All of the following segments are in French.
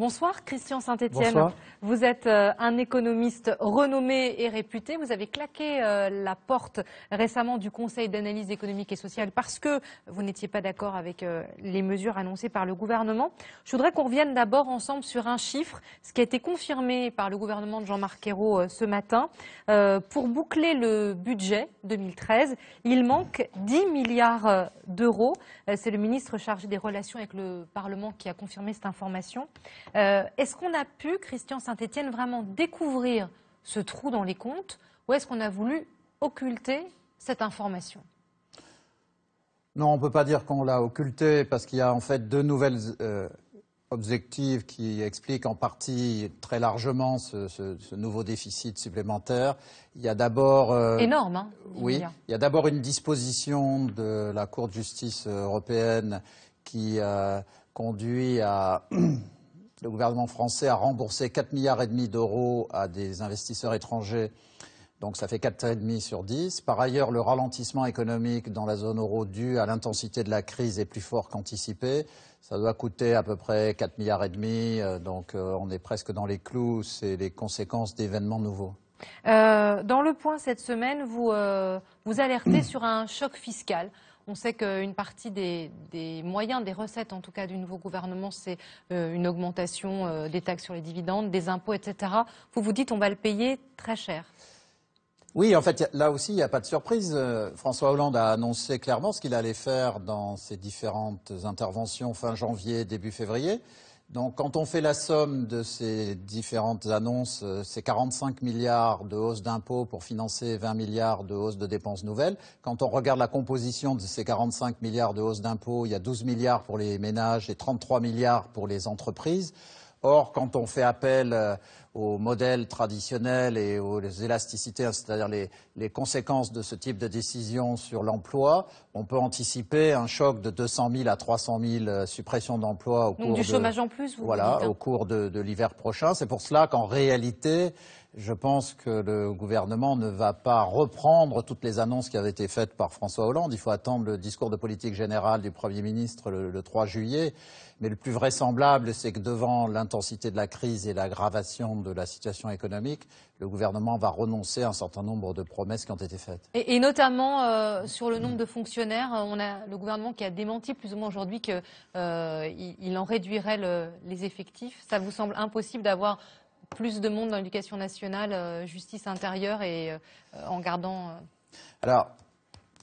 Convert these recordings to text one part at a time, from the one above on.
Bonsoir Christian saint etienne Vous êtes euh, un économiste renommé et réputé. Vous avez claqué euh, la porte récemment du Conseil d'analyse économique et sociale parce que vous n'étiez pas d'accord avec euh, les mesures annoncées par le gouvernement. Je voudrais qu'on revienne d'abord ensemble sur un chiffre, ce qui a été confirmé par le gouvernement de Jean-Marc Ayrault ce matin. Pour boucler le budget 2013, il manque 10 milliards d'euros. C'est le ministre chargé des relations avec le Parlement qui a confirmé cette information. Euh, est-ce qu'on a pu, Christian Saint-Etienne, vraiment découvrir ce trou dans les comptes ou est-ce qu'on a voulu occulter cette information Non, on ne peut pas dire qu'on l'a occulté parce qu'il y a en fait deux nouvelles euh, objectives qui expliquent en partie très largement ce, nouveau déficit supplémentaire. Il y a d'abord. Euh, Énorme, hein, Oui. Il y a d'abord une disposition de la Cour de justice européenne qui conduit à. Le gouvernement français a remboursé 4 milliards et demi d'euros à des investisseurs étrangers. Donc ça fait 4,5 sur 10. Par ailleurs, le ralentissement économique dans la zone euro dû à l'intensité de la crise est plus fort qu'anticipé. Ça doit coûter à peu près 4 milliards et demi. Euh, donc euh, on est presque dans les clous. C'est les conséquences d'événements nouveaux. Euh, dans le point cette semaine, vous, vous alertez mmh. sur un choc fiscal. On sait qu'une partie des, moyens, des recettes en tout cas du nouveau gouvernement, c'est euh, une augmentation euh, des taxes sur les dividendes, des impôts, etc. Vous vous dites on va le payer très cher. Oui, en fait, là aussi, il n'y a pas de surprise. Euh, François Hollande a annoncé clairement ce qu'il allait faire dans ses différentes interventions fin janvier, début février. Donc quand on fait la somme de ces différentes annonces, euh, c'est 45 milliards de hausse d'impôts pour financer 20 milliards de hausse de dépenses nouvelles. Quand on regarde la composition de ces 45 milliards de hausse d'impôts, il y a 12 milliards pour les ménages et 33 milliards pour les entreprises. Or, quand on fait appel euh, aux modèles traditionnels et aux élasticités, hein, c'est-à-dire les, conséquences de ce type de décision sur l'emploi. On peut anticiper un choc de 200 000 à 300 000 euh, suppressions d'emplois au, cours du hein. au cours de, l'hiver prochain. C'est pour cela qu'en réalité, je pense que le gouvernement ne va pas reprendre toutes les annonces qui avaient été faites par François Hollande. Il faut attendre le discours de politique générale du Premier ministre le, le 3 juillet. Mais le plus vraisemblable, c'est que devant l'intensité de la crise et l'aggravation de la situation économique, le gouvernement va renoncer à un certain nombre de promesses qui ont été faites. Et, notamment euh, sur le nombre de fonctionnaires, euh, on a le gouvernement qui a démenti plus ou moins aujourd'hui qu'il euh, en réduirait les effectifs. Ça vous semble impossible d'avoir plus de monde dans l'éducation nationale, justice intérieure et en gardant. Alors,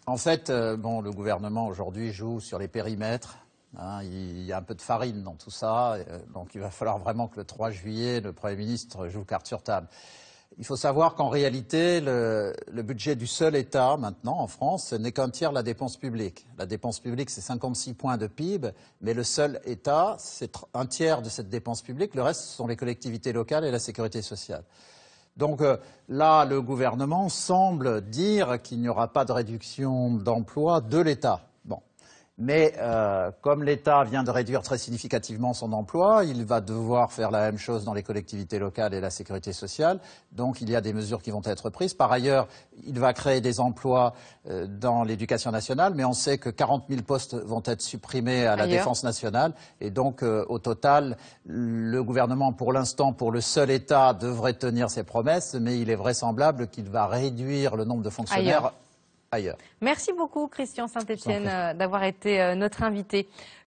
en fait, le gouvernement aujourd'hui joue sur les périmètres Hein, il y a un peu de farine dans tout ça, euh, donc il va falloir vraiment que le 3 juillet, le Premier ministre joue carte sur table. Il faut savoir qu'en réalité, le, budget du seul État maintenant en France n'est qu'un tiers de la dépense publique. La dépense publique, c'est 56 points de PIB, mais le seul État, c'est un tiers de cette dépense publique. Le reste, ce sont les collectivités locales et la sécurité sociale. Donc euh, là, le gouvernement semble dire qu'il n'y aura pas de réduction d'emplois de l'État. Mais euh, comme l'État vient de réduire très significativement son emploi, il va devoir faire la même chose dans les collectivités locales et la sécurité sociale. Donc il y a des mesures qui vont être prises. Par ailleurs, il va créer des emplois euh, dans l'éducation nationale, mais on sait que 40 000 postes vont être supprimés à la défense nationale. Et donc, euh, au total, le gouvernement, pour l'instant, pour le seul État, devrait tenir ses promesses, mais il est vraisemblable qu'il va réduire le nombre de fonctionnaires. Merci beaucoup Christian Saint-Etienne euh, d'avoir été euh, notre invité.